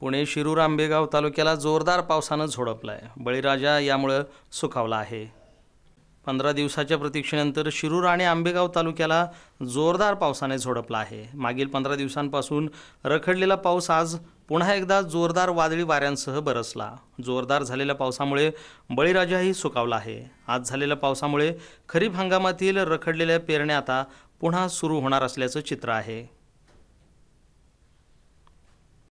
पुणे शिरूर आंबेगाव तालुक्याला जोरदार पावसानं झोडपला आहे बळीराजा यामुळं सुखावला आहे पंधरा दिवसाच्या प्रतीक्षेनंतर शिरूर आणि आंबेगाव तालुक्याला जोरदार पावसाने झोडपला आहे मागील पंधरा दिवसांपासून रखडलेला पाऊस आज पुन्हा एकदा जोरदार वादळी वाऱ्यांसह बरसला जोरदार झालेल्या पावसामुळे बळीराजाही सुकावला आहे आज झालेल्या पावसामुळे खरीप हंगामातील रखडलेल्या पेरण्या आता पुन्हा सुरू होणार असल्याचं चित्र आहे